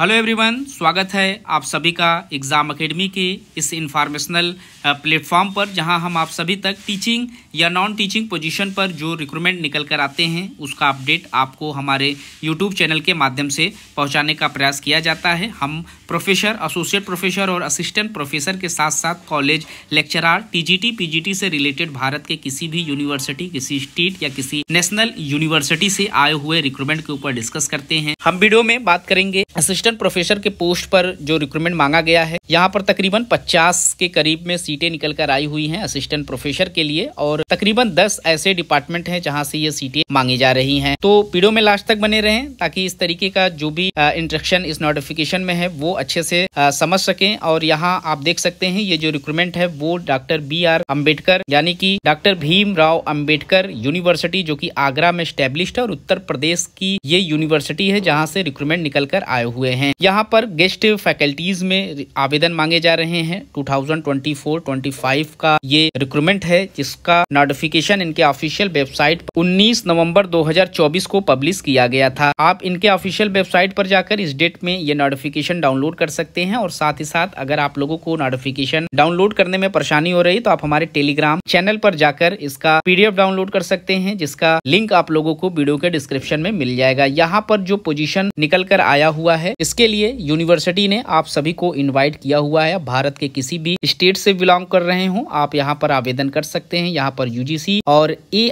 hello everyone स्वागत है आप सभी का एग्ज़ाम अकेडमी के इस इंफॉर्मेशनल प्लेटफॉर्म पर जहां हम आप सभी तक टीचिंग या नॉन टीचिंग पोजीशन पर जो रिक्रूटमेंट निकल कर आते हैं उसका अपडेट आपको हमारे यूट्यूब चैनल के माध्यम से पहुंचाने का प्रयास किया जाता है हम प्रोफेसर एसोसिएट प्रोफेसर और असिस्टेंट प्रोफेसर के साथ साथ कॉलेज लेक्चरार टीजीटी जी से रिलेटेड भारत के किसी भी यूनिवर्सिटी किसी स्टेट या किसी नेशनल यूनिवर्सिटी से आए हुए रिक्रूटमेंट के ऊपर डिस्कस करते हैं हम वीडियो में बात करेंगे असिस्टेंट असिस्टेंट प्रोफेसर के पोस्ट पर जो रिक्रूटमेंट मांगा गया है यहाँ पर तकरीबन 50 के करीब में सीटें निकल कर आई हुई हैं असिस्टेंट प्रोफेसर के लिए और तकरीबन 10 ऐसे डिपार्टमेंट हैं जहाँ से ये सीटें मांगी जा रही हैं तो पीड़ो में लास्ट तक बने रहें ताकि इस तरीके का जो भी इंट्रक्शन इस नोटिफिकेशन में है वो अच्छे से आ, समझ सकें और यहाँ आप देख सकते हैं ये जो रिक्रूटमेंट है वो डॉक्टर बी आर अम्बेडकर यानी कि डॉक्टर राव अम्बेडकर यूनिवर्सिटी जो की आगरा में स्टेब्लिश है और उत्तर प्रदेश की ये यूनिवर्सिटी है जहाँ से रिक्रूटमेंट निकल कर आए हुए हैं हैं यहाँ पर गेस्ट फैकल्टीज में आवेदन मांगे जा रहे हैं 2024-25 का ये रिक्रूटमेंट है जिसका नोटिफिकेशन इनके ऑफिशियल वेबसाइट 19 नवंबर 2024 को पब्लिश किया गया था आप इनके ऑफिशियल वेबसाइट पर जाकर इस डेट में ये नोटिफिकेशन डाउनलोड कर सकते हैं और साथ ही साथ अगर आप लोगों को नोटिफिकेशन डाउनलोड करने में परेशानी हो रही तो आप हमारे टेलीग्राम चैनल पर जाकर इसका पीडीएफ डाउनलोड कर सकते हैं जिसका लिंक आप लोगों को वीडियो के डिस्क्रिप्शन में मिल जाएगा यहाँ पर जो पोजीशन निकल कर आया हुआ है इसके लिए यूनिवर्सिटी ने आप सभी को इन्वाइट किया हुआ है भारत के किसी भी स्टेट से बिलोंग कर रहे हो आप यहाँ पर आवेदन कर सकते हैं यहाँ पर यूजीसी और ए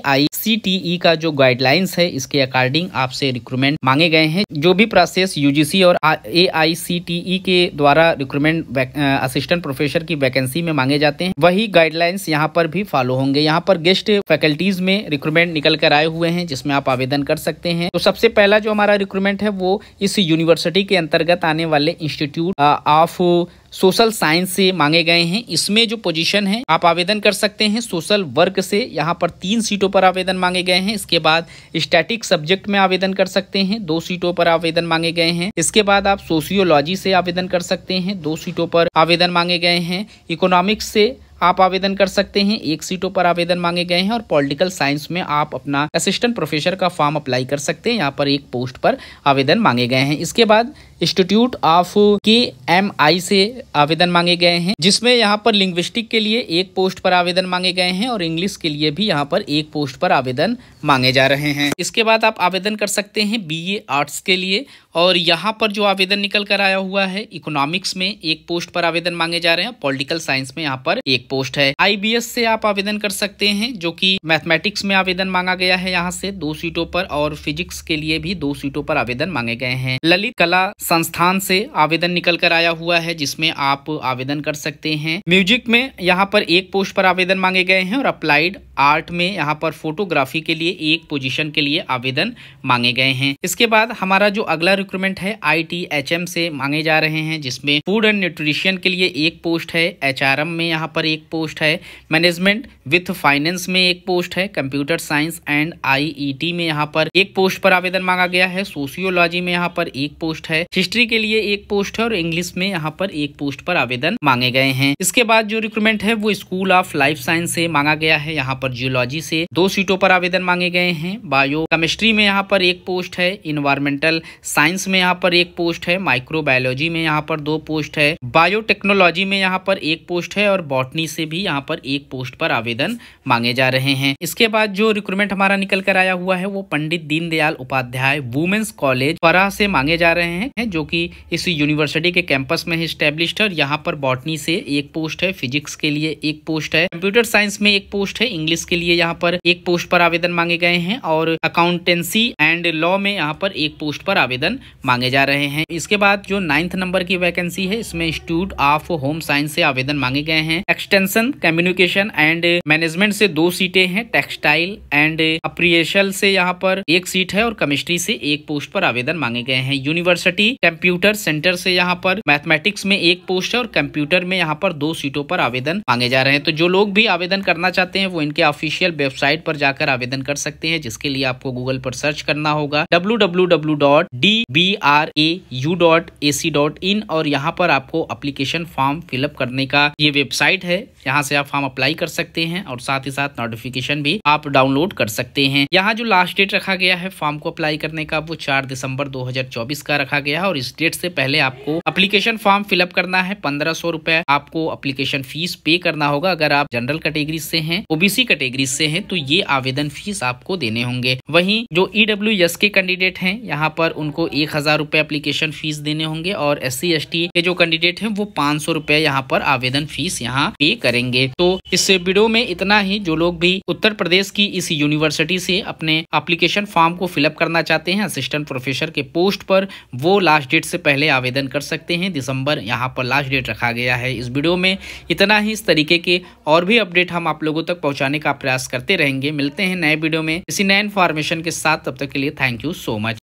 e का जो गाइडलाइंस है इसके अकॉर्डिंग आपसे रिक्रूटमेंट मांगे गए हैं जो भी प्रोसेस यूजीसी और ए e के द्वारा रिक्रूटमेंट असिस्टेंट प्रोफेसर की वैकेंसी में मांगे जाते हैं वही गाइडलाइंस यहाँ पर भी फॉलो होंगे यहाँ पर गेस्ट फैकल्टीज में रिक्रूटमेंट निकल कर आए हुए हैं जिसमें आप आवेदन कर सकते हैं तो सबसे पहला जो हमारा रिक्रूटमेंट है वो इस यूनिवर्सिटी के अंतर्गत आने वाले इंस्टीट्यूट ऑफ सोशल साइंस से मांगे गए हैं इसमें जो पोजीशन है आप आवेदन कर सकते हैं सोशल वर्क से यहाँ पर तीन सीटों पर आवेदन मांगे गए हैं इसके बाद स्टैटिक सब्जेक्ट में आवेदन कर सकते हैं दो सीटों पर आवेदन मांगे गए हैं इसके बाद आप सोशियोलॉजी से आवेदन कर सकते हैं दो सीटों पर आवेदन मांगे गए हैं इकोनॉमिक्स से आप आवेदन कर सकते हैं एक सीटों पर आवेदन मांगे गए हैं और पॉलिटिकल साइंस में आप अपना असिस्टेंट प्रोफेसर का फॉर्म अप्लाई कर सकते हैं यहाँ पर एक पोस्ट पर आवेदन मांगे गए हैं इसके बाद institute of K M I से आवेदन मांगे गए हैं जिसमें यहाँ पर लिंग्विस्टिक के लिए एक पोस्ट पर आवेदन मांगे गए हैं और इंग्लिश के लिए भी यहाँ पर एक पोस्ट पर आवेदन मांगे जा रहे हैं इसके बाद आप आवेदन कर सकते हैं बी ए आर्ट्स के लिए और यहाँ पर जो आवेदन निकल कर आया हुआ है इकोनॉमिक्स में एक पोस्ट पर आवेदन मांगे जा रहे हैं पॉलिटिकल साइंस में यहाँ पर एक पोस्ट है आईबीएस से आप आवेदन कर सकते हैं जो कि मैथमेटिक्स में आवेदन मांगा गया है यहाँ से दो सीटों पर और फिजिक्स के लिए भी दो सीटों पर आवेदन मांगे गए हैं ललित कला संस्थान से आवेदन निकल कर आया हुआ है जिसमें आप आवेदन कर सकते हैं म्यूजिक में यहाँ पर एक पोस्ट पर आवेदन मांगे गए हैं और अप्लाइड आर्ट में यहाँ पर फोटोग्राफी के लिए एक पोजीशन के लिए आवेदन मांगे गए हैं इसके बाद हमारा जो अगला रिक्रूटमेंट है आईटीएचएम से मांगे जा रहे हैं जिसमें फूड एंड न्यूट्रिशियन के लिए एक पोस्ट है एच में यहाँ पर एक पोस्ट है मैनेजमेंट विथ फाइनेंस में एक पोस्ट है कंप्यूटर साइंस एंड आई में यहाँ पर एक पोस्ट पर आवेदन मांगा गया है सोशियोलॉजी में यहाँ पर एक पोस्ट है हिस्ट्री के लिए एक पोस्ट है और इंग्लिश में यहाँ पर एक पोस्ट पर आवेदन मांगे गए हैं इसके बाद जो रिक्रूटमेंट है वो स्कूल ऑफ लाइफ साइंस से मांगा गया है यहाँ पर जियोलॉजी से दो सीटों पर आवेदन मांगे गए हैं बायो केमिस्ट्री में यहाँ पर एक पोस्ट है इन्वायरमेंटल साइंस में यहाँ पर एक पोस्ट है माइक्रो बायोलॉजी में यहाँ पर दो पोस्ट है बायोटेक्नोलॉजी में यहाँ पर एक पोस्ट है और बॉटनी से भी यहाँ पर एक पोस्ट पर आवेदन मांगे जा रहे हैं इसके बाद जो रिक्रूटमेंट हमारा निकल कर आया हुआ है वो पंडित दीनदयाल उपाध्याय वुमेन्स कॉलेज परा से मांगे जा रहे हैं जो कि इस यूनिवर्सिटी के कैंपस में स्टैब्लिश्ड है और यहाँ पर बॉटनी से एक पोस्ट है फिजिक्स के लिए एक पोस्ट है कंप्यूटर साइंस में एक पोस्ट है इंग्लिश के लिए यहाँ पर एक पोस्ट पर आवेदन मांगे गए हैं और अकाउंटेंसी एंड लॉ में यहाँ पर एक पोस्ट पर आवेदन मांगे जा रहे हैं इसके बाद जो नाइन्थ नंबर की वैकेंसी है इसमें इंस्टीट्यूट ऑफ होम साइंस से आवेदन मांगे गए हैं एक्सटेंशन कम्युनिकेशन एंड मैनेजमेंट से दो सीटें हैं टेक्सटाइल एंड अप्रिएशल से यहाँ पर एक सीट है और केमिस्ट्री से एक पोस्ट पर आवेदन मांगे गए हैं यूनिवर्सिटी कंप्यूटर सेंटर से यहाँ पर मैथमेटिक्स में एक पोस्ट है और कंप्यूटर में यहाँ पर दो सीटों पर आवेदन मांगे जा रहे हैं तो जो लोग भी आवेदन करना चाहते हैं वो इनके ऑफिशियल वेबसाइट पर जाकर आवेदन कर सकते हैं जिसके लिए आपको गूगल पर सर्च करना होगा डब्ल्यू और यहाँ पर आपको अप्लीकेशन फॉर्म फिलअप करने का ये वेबसाइट है यहाँ से आप फॉर्म अप्लाई कर सकते हैं और साथ ही साथ नोटिफिकेशन भी आप डाउनलोड कर सकते हैं यहाँ जो लास्ट डेट रखा गया है फॉर्म को अप्लाई करने का वो चार दिसंबर 2024 का रखा गया है और और इस डेट से पहले आपको अप्लीकेशन फॉर्म फिलअप करना है पंद्रह सौ रुपए आपको अप्लीकेशन फीस पे करना होगा अगर आप जनरल कैटेगरी से हैं ओबीसी कैटेगरी से हैं तो ये आवेदन फीस आपको देने होंगे वहीं जो ईडब्ल्यू e के कैंडिडेट हैं यहाँ पर उनको एक हजार रुपए अप्लीकेशन फीस देने होंगे और एस सी के जो कैंडिडेट है वो पांच सौ रुपए यहाँ पर आवेदन फीस यहाँ पे करेंगे तो इस वीडियो में इतना ही जो लोग भी उत्तर प्रदेश की इस यूनिवर्सिटी से अपने अप्लीकेशन फॉर्म को फिलअप करना चाहते हैं असिस्टेंट प्रोफेसर के पोस्ट पर वो ला लास्ट डेट से पहले आवेदन कर सकते हैं दिसंबर यहाँ पर लास्ट डेट रखा गया है इस वीडियो में इतना ही इस तरीके के और भी अपडेट हम आप लोगों तक पहुँचाने का प्रयास करते रहेंगे मिलते हैं नए वीडियो में इसी नए इन्फॉर्मेशन के साथ तब तक के लिए थैंक यू सो मच